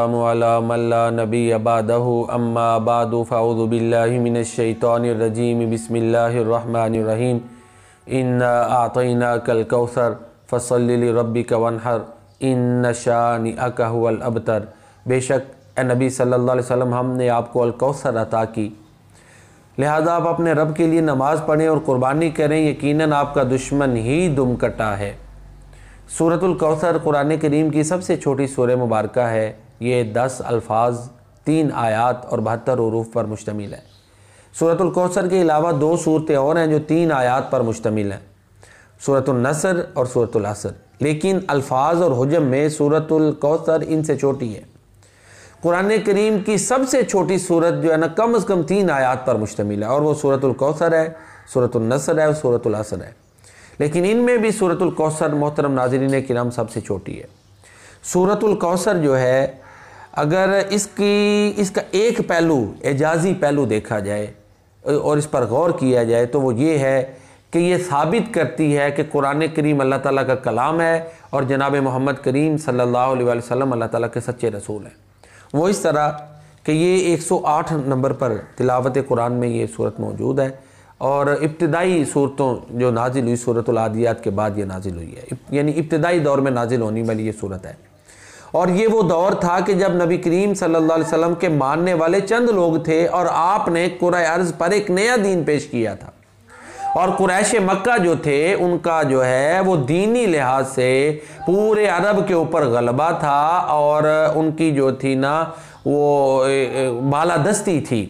نبي بعده نبی بعد فاعوذ بالله من الشيطان الرجيم بسم اللہ الرحمن الرحیم انََََََََََََََََََََََََََََََ عطئین الكوثر فصل هو الابتر بے شک اے نبی صلی اللہ علیہ وسلم ہم نے آپ کو الکوثر عطا کی لہذا آپ اپنے رب کے لیے نماز پڑھیں اور قربانی کریں یقیناً آپ کا دشمن ہی دم کٹا ہے سورة الکوثر قرآن کریم کی سب سے چھوٹی سور مبارکہ ہے یہ دس الفاظ تین آیات اور بہتر عروف پر مشتمل ہے صورت القوثر کے علاوہ دو صورتیں اور ہیں جو تین آیات پر مشتمل ہیں صورت النصر اور صورت الاصر لیکن الفاظ اور حجم میں سورة القوثر ان سے چھوٹی ہے قرآن کریم کی سب سے چھوٹی صورت جو ہے نا کم از کم تین آیات پر مشتمل ہے اور وہ صورت القوثر ہے صورت النصر ہے اور سورة الاصر ہے لیکن ان میں بھی صورت القثر محترم ناظرین کرام سب سے چھوٹی ہے صورت القثر جو ہے اگر اس کی اس کا ایک پہلو اعجازی پہلو دیکھا جائے اور اس پر غور کیا جائے تو وہ یہ ہے کہ یہ ثابت کرتی ہے کہ قرآن کریم اللہ تعالیٰ کا کلام ہے اور جناب محمد کریم صلی اللہ علیہ وسلم اللہ تعالیٰ کے سچے رسول ہیں وہ اس طرح کہ یہ ایک سو آٹھ نمبر پر تلاوت قرآن میں یہ صورت موجود ہے اور ابتدائی صورتوں جو نازل ہوئی صورت العادیات کے بعد یہ نازل ہوئی ہے یعنی ابتدائی دور میں نازل ہونے والی یہ صورت ہے اور یہ وہ دور تھا کہ جب نبی کریم صلی اللہ علیہ وسلم کے ماننے والے چند لوگ تھے اور آپ نے قرآۂ عرض پر ایک نیا دین پیش کیا تھا اور قریش مکہ جو تھے ان کا جو ہے وہ دینی لحاظ سے پورے عرب کے اوپر غلبہ تھا اور ان کی جو تھی نا وہ دستی تھی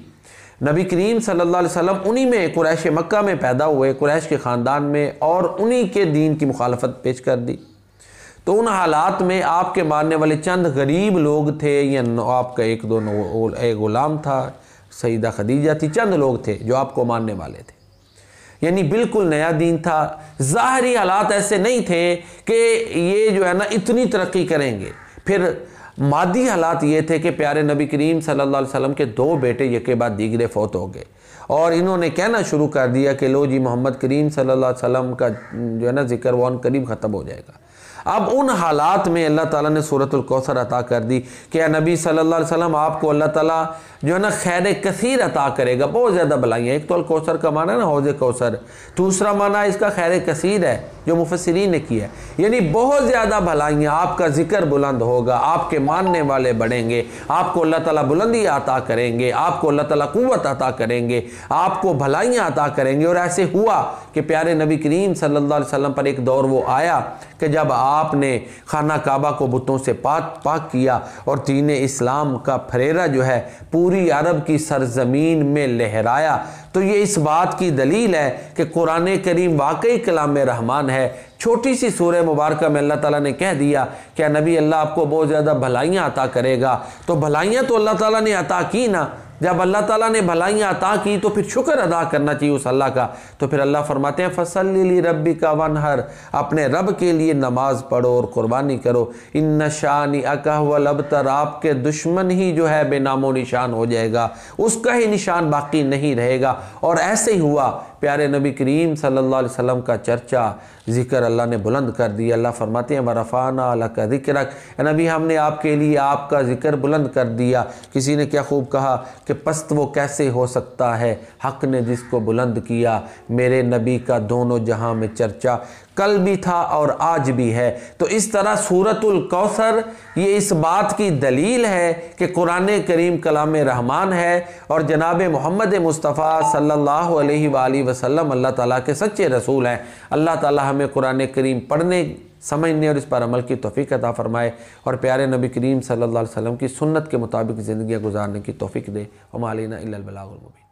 نبی کریم صلی اللہ علیہ وسلم انہی میں قریش مکہ میں پیدا ہوئے قریش کے خاندان میں اور انہی کے دین کی مخالفت پیش کر دی تو ان حالات میں آپ کے ماننے والے چند غریب لوگ تھے یا آپ کا ایک دو ایک غلام تھا سیدہ خدیجہ تھی چند لوگ تھے جو آپ کو ماننے والے تھے یعنی بالکل نیا دین تھا ظاہری حالات ایسے نہیں تھے کہ یہ جو ہے نا اتنی ترقی کریں گے پھر مادی حالات یہ تھے کہ پیارے نبی کریم صلی اللہ علیہ وسلم کے دو بیٹے یکے بعد دیگرے فوت ہو گئے اور انہوں نے کہنا شروع کر دیا کہ لو جی محمد کریم صلی اللہ علیہ وسلم کا جو ہے نا ذکر ان قریب ختم ہو جائے گا اب ان حالات میں اللہ تعالیٰ نے صورت القوثر عطا کر دی کہ اے نبی صلی اللہ علیہ وسلم آپ کو اللہ تعالیٰ جو ہے نا خیر کثیر عطا کرے گا بہت زیادہ بلائیاں ایک تو القوثر کا معنی ہے نا حوض کوثر دوسرا معنی اس کا خیر کثیر ہے جو مفسرین نے کیا ہے یعنی بہت زیادہ بھلائیاں آپ کا ذکر بلند ہوگا آپ کے ماننے والے بڑھیں گے آپ کو اللہ تعالیٰ بلندی عطا کریں گے آپ کو اللہ تعالیٰ قوت عطا کریں گے آپ کو بھلائیاں عطا کریں گے اور ایسے ہوا کہ پیارے نبی کریم صلی اللہ علیہ وسلم پر ایک دور وہ آیا کہ جب جب آپ نے خانہ کعبہ کو بتوں سے پاک پاک کیا اور دین اسلام کا جو ہے پوری عرب کی سرزمین میں لہرایا تو یہ اس بات کی دلیل ہے کہ قرآن کریم واقعی کلام رحمان ہے چھوٹی سی سورہ مبارکہ میں اللہ تعالیٰ نے کہہ دیا کہ نبی اللہ آپ کو بہت زیادہ بھلائیاں عطا کرے گا تو بھلائیاں تو اللہ تعالیٰ نے عطا کی نا جب اللہ تعالیٰ نے بھلائیاں عطا کی تو پھر شکر ادا کرنا چاہیے اس اللہ کا تو پھر اللہ فرماتے ہیں ربی کا رَبِّكَ وَنْحَرْ اپنے رب کے لیے نماز پڑھو اور قربانی کرو ان شَانِ اکہ و آپ کے دشمن ہی جو ہے بے نام و نشان ہو جائے گا اس کا ہی نشان باقی نہیں رہے گا اور ایسے ہی ہوا پیارے نبی کریم صلی اللہ علیہ وسلم کا چرچا ذکر اللہ نے بلند کر دی اللہ فرماتے مرفانہ علاء کا ذکر نبی ہم نے آپ کے لیے آپ کا ذکر بلند کر دیا کسی نے کیا خوب کہا کہ پست وہ کیسے ہو سکتا ہے حق نے جس کو بلند کیا میرے نبی کا دونوں جہاں میں چرچا کل بھی تھا اور آج بھی ہے تو اس طرح صورت القوثر یہ اس بات کی دلیل ہے کہ قرآن کریم کلام رحمان ہے اور جناب محمد مصطفیٰ صلی اللہ علیہ وآلہ وسلم اللہ تعالیٰ کے سچے رسول ہیں اللہ تعالیٰ ہمیں قرآن کریم پڑھنے سمجھنے اور اس پر عمل کی توفیق عطا فرمائے اور پیارے نبی کریم صلی اللہ علیہ وسلم کی سنت کے مطابق زندگیاں گزارنے کی توفیق دے اور البلاغ المبین